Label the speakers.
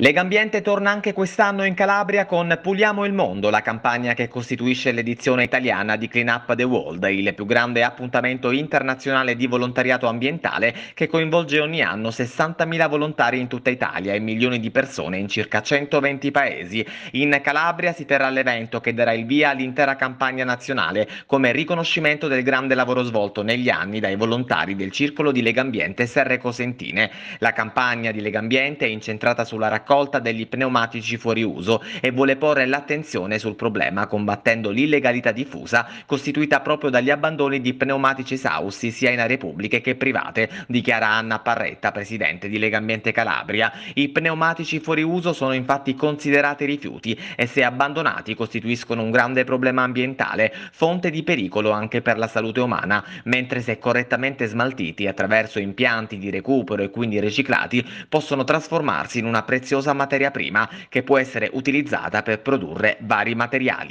Speaker 1: Legambiente torna anche quest'anno in Calabria con Puliamo il Mondo, la campagna che costituisce l'edizione italiana di Clean Up the World, il più grande appuntamento internazionale di volontariato ambientale che coinvolge ogni anno 60.000 volontari in tutta Italia e milioni di persone in circa 120 paesi. In Calabria si terrà l'evento che darà il via all'intera campagna nazionale come riconoscimento del grande lavoro svolto negli anni dai volontari del Circolo di Legambiente Serre Cosentine. La campagna di Legambiente è incentrata sulla raccolta raccolta degli pneumatici fuori uso e vuole porre l'attenzione sul problema combattendo l'illegalità diffusa costituita proprio dagli abbandoni di pneumatici esausti sia in aree pubbliche che private, dichiara Anna Parretta, presidente di Legambiente Calabria. I pneumatici fuori uso sono infatti considerati rifiuti e se abbandonati costituiscono un grande problema ambientale, fonte di pericolo anche per la salute umana, mentre se correttamente smaltiti attraverso impianti di recupero e quindi riciclati possono trasformarsi in una preziosa preziosa materia prima che può essere utilizzata per produrre vari materiali.